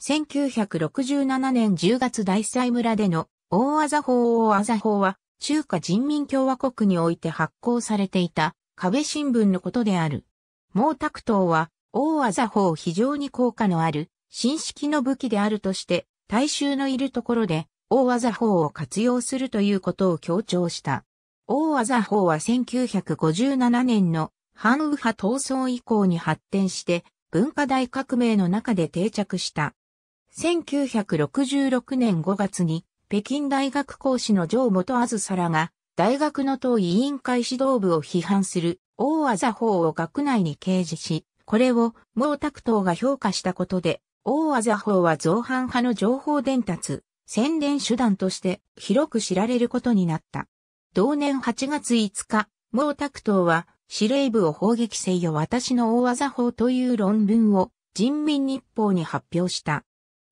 1967年10月大祭村での大技法大あざ法は中華人民共和国において発行されていた壁新聞のことである。毛沢東は大技法非常に効果のある新式の武器であるとして大衆のいるところで大技法を活用するということを強調した。大技法は1957年の反右派闘争以降に発展して文化大革命の中で定着した。1966年5月に北京大学講師の城本あずさらが大学の党委員会指導部を批判する大技法を学内に掲示し、これを毛沢東が評価したことで、大技法は造反派の情報伝達、宣伝手段として広く知られることになった。同年8月5日、毛沢東は司令部を砲撃せよ私の大技法という論文を人民日報に発表した。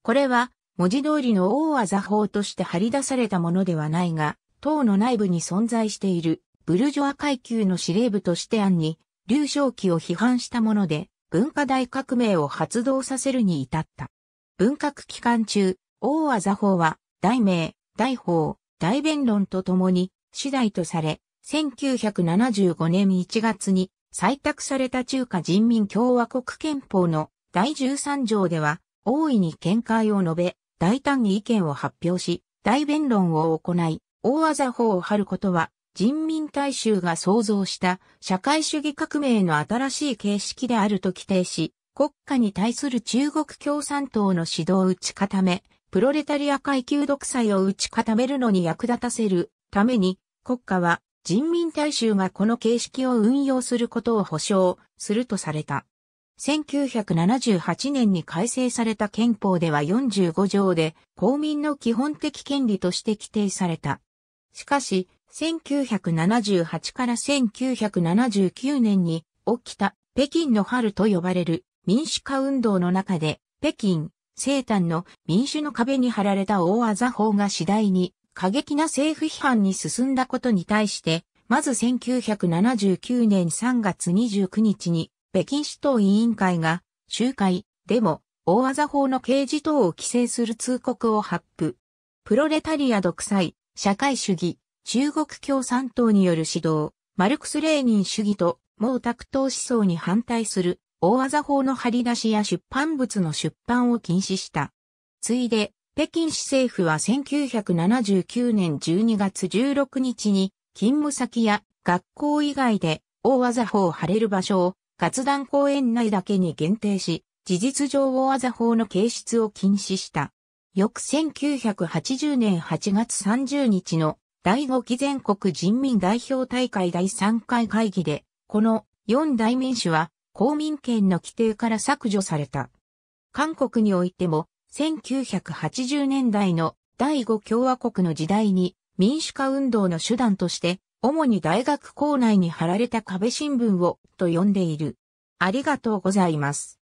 これは、文字通りの大技法として張り出されたものではないが、党の内部に存在しているブルジョア階級の司令部として案に、劉少奇を批判したもので、文化大革命を発動させるに至った。文革期間中、大技法は、大名、大法、大弁論とともに、次第とされ、1975年1月に採択された中華人民共和国憲法の第13条では、大いに見解を述べ、大胆に意見を発表し、大弁論を行い、大技法を張ることは、人民大衆が創造した社会主義革命の新しい形式であると規定し、国家に対する中国共産党の指導を打ち固め、プロレタリア階級独裁を打ち固めるのに役立たせるために、国家は人民大衆がこの形式を運用することを保障するとされた。1978年に改正された憲法では45条で公民の基本的権利として規定された。しかし、1978から1979年に起きた北京の春と呼ばれる民主化運動の中で北京、西端の民主の壁に貼られた大技法が次第に過激な政府批判に進んだことに対して、まず1979年3月29日に北京市党委員会が、集会、デモ、大技法の刑事等を規制する通告を発布。プロレタリア独裁、社会主義、中国共産党による指導、マルクス・レーニン主義と毛沢東思想に反対する大技法の張り出しや出版物の出版を禁止した。ついで、北京市政府は1979年12月16日に勤務先や学校以外で大技法を貼れる場所を活断公園内だけに限定し、事実上大技法の形出を禁止した。翌1980年8月30日の第5期全国人民代表大会第3回会議で、この4大民主は公民権の規定から削除された。韓国においても1980年代の第5共和国の時代に民主化運動の手段として主に大学構内に貼られた壁新聞をと呼んでいる。ありがとうございます。